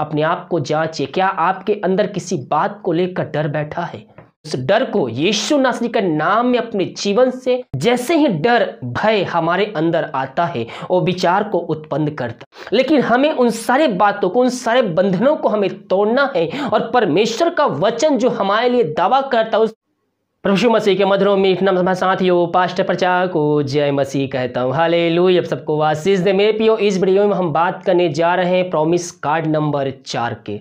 अपने आप को जांचिए क्या आपके अंदर किसी बात को लेकर डर बैठा है उस डर को यीशु नासरी के नाम में अपने जीवन से जैसे ही डर भय हमारे अंदर आता है वो विचार को उत्पन्न करता लेकिन हमें उन सारे बातों को उन सारे बंधनों को हमें तोड़ना है और परमेश्वर का वचन जो हमारे लिए दावा करता है उस प्रभुशु मसीह के मधुरों मीठ नम साथियों पाष्ट प्रचार को जय मसीह कहता हूँ हाले लुई अब सबको वासीज दे मेरे पियो इस वीडियो में हम बात करने जा रहे हैं प्रॉमिस कार्ड नंबर चार के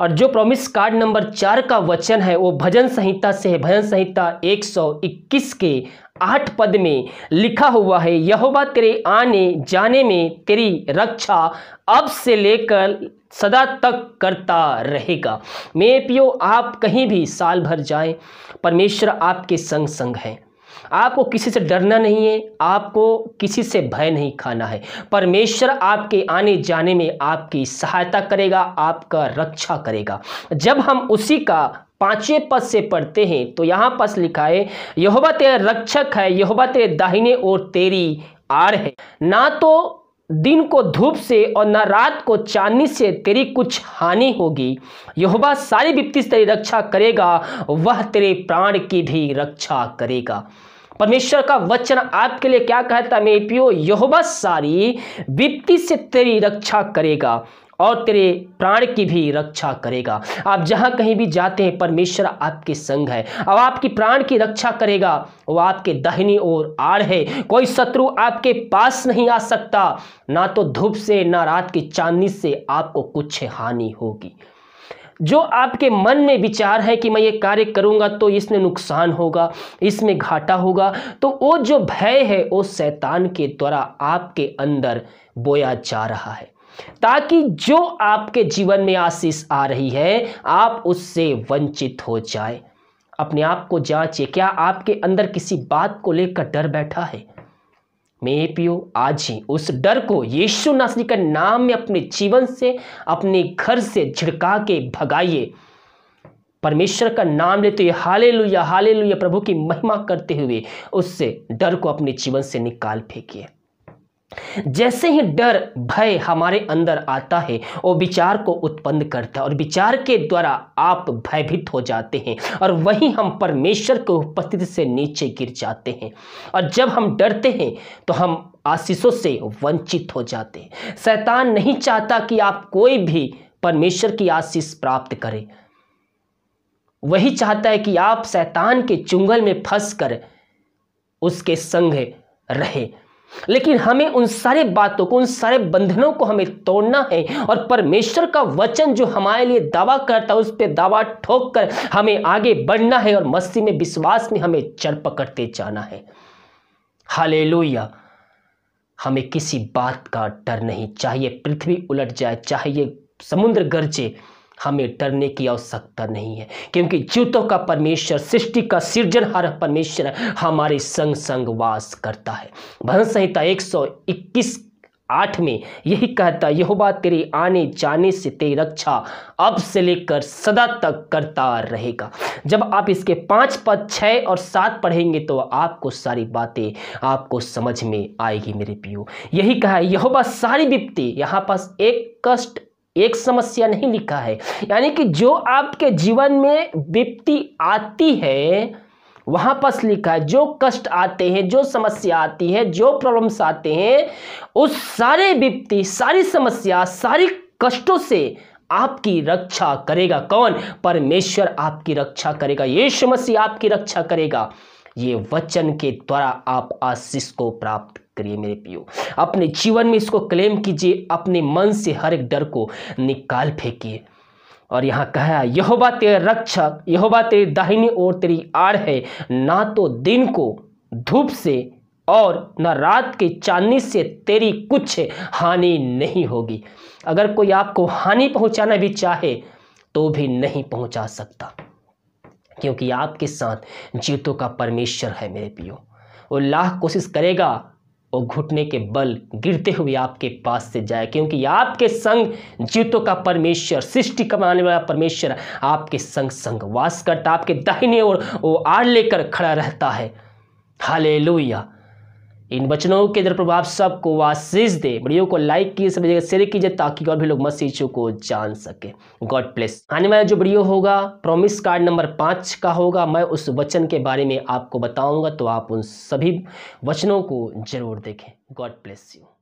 और जो प्रोमिस कार्ड नंबर चार का वचन है वो भजन संहिता से है भजन संहिता 121 के आठ पद में लिखा हुआ है यहोवा तेरे आने जाने में तेरी रक्षा अब से लेकर सदा तक करता रहेगा मे पियो आप कहीं भी साल भर जाएं परमेश्वर आपके संग संग हैं आपको किसी से डरना नहीं है आपको किसी से भय नहीं खाना है परमेश्वर आपके आने जाने में आपकी सहायता करेगा आपका रक्षा करेगा जब हम उसी का पांचवें पद से पढ़ते हैं तो यहां पद लिखा है यहोबा तेरा रक्षक है यहोबा तेरे दाहिने और तेरी आड़ है ना तो दिन को धूप से और न रात को चांदनी से तेरी कुछ हानि होगी यहोवा सारी विपत्ति से तेरी रक्षा करेगा वह तेरे प्राण की भी रक्षा करेगा परमेश्वर का वचन आपके लिए क्या कहता है मेरे प्यो यहोवा सारी विपत्ति से तेरी रक्षा करेगा और तेरे प्राण की भी रक्षा करेगा आप जहाँ कहीं भी जाते हैं परमेश्वर आपके संग है अब आपकी प्राण की रक्षा करेगा वो आपके दहनी ओर आड़ है कोई शत्रु आपके पास नहीं आ सकता ना तो धूप से ना रात की चांदनी से आपको कुछ हानि होगी जो आपके मन में विचार है कि मैं ये कार्य करूँगा तो इसमें नुकसान होगा इसमें घाटा होगा तो वो जो भय है वो शैतान के द्वारा आपके अंदर बोया जा रहा है ताकि जो आपके जीवन में आशीष आ रही है आप उससे वंचित हो जाए अपने आप को जांचिए क्या आपके अंदर किसी बात को लेकर डर बैठा है मे पियो आज ही उस डर को यीशु नासरी के नाम में अपने जीवन से अपने घर से झिड़का के भगाइए परमेश्वर का नाम लेते हुए हाले लुया हाले लुया प्रभु की महिमा करते हुए उससे डर को अपने जीवन से निकाल फेंकिए जैसे ही डर भय हमारे अंदर आता है वो विचार को उत्पन्न करता है और विचार के द्वारा आप भयभीत हो जाते हैं और वहीं हम परमेश्वर के उपस्थिति से नीचे गिर जाते हैं और जब हम डरते हैं तो हम आशीषों से वंचित हो जाते हैं शैतान नहीं चाहता कि आप कोई भी परमेश्वर की आशीष प्राप्त करें वही चाहता है कि आप शैतान के चुंगल में फंस कर उसके संग रहे लेकिन हमें उन सारे बातों को उन सारे बंधनों को हमें तोड़ना है और परमेश्वर का वचन जो हमारे लिए दावा करता है उस पर दावा ठोक कर हमें आगे बढ़ना है और मस्ती में विश्वास में हमें जड़ पकड़ते जाना है हाले हमें किसी बात का डर नहीं चाहिए पृथ्वी उलट जाए चाहिए समुद्र गरजे हमें डरने की आवश्यकता नहीं है क्योंकि जूतों का परमेश्वर सृष्टि का सृजन हर परमेश्वर हमारे संग संग वास करता है भजन संहिता 121 आठ में यही कहता बात तेरे आने जाने से तेरी रक्षा अब से लेकर सदा तक करता रहेगा जब आप इसके पाँच पद छः और सात पढ़ेंगे तो आपको सारी बातें आपको समझ में आएगी मेरे पियो यही कहा बात सारी विपत्ति यहाँ पास एक कष्ट एक समस्या नहीं लिखा है यानी कि जो आपके जीवन में विपत्ति आती है वहां पर लिखा है जो कष्ट आते हैं जो समस्या आती है जो प्रॉब्लम्स आते हैं उस सारे विपत्ति सारी समस्या सारी कष्टों से आपकी रक्षा करेगा कौन परमेश्वर आपकी रक्षा करेगा यीशु मसीह आपकी रक्षा करेगा ये वचन के द्वारा आप आशीष को प्राप्त करिए मेरे पियो अपने जीवन में इसको क्लेम कीजिए अपने मन से हर एक डर को निकाल फेंकिए और यहाँ कहा यहोबा तेरे रक्षक यहोबा तेरी दाहिनी ओर तेरी आड़ है ना तो दिन को धूप से और न रात के चांदनी से तेरी कुछ हानि नहीं होगी अगर कोई आपको हानि पहुंचाना भी चाहे तो भी नहीं पहुंचा सकता क्योंकि आपके साथ जीतों का परमेश्वर है मेरे पियो और लाख कोशिश करेगा और घुटने के बल गिरते हुए आपके पास से जाए क्योंकि आपके संग जीतों का परमेश्वर सृष्टि कमाने वाला परमेश्वर आपके संग संग वास करता आपके दाहिने और वो आड़ लेकर खड़ा रहता है हाले लोहिया इन वचनों के प्रभाव सबको आशीष दे वीडियो को लाइक कीजिए सब जगह शेयर कीजिए ताकि और भी लोग मसीचों को जान सके गॉड प्लेस आने वाला जो वीडियो होगा प्रॉमिस कार्ड नंबर पाँच का होगा मैं उस वचन के बारे में आपको बताऊंगा तो आप उन सभी वचनों को जरूर देखें गॉड प्लेस यू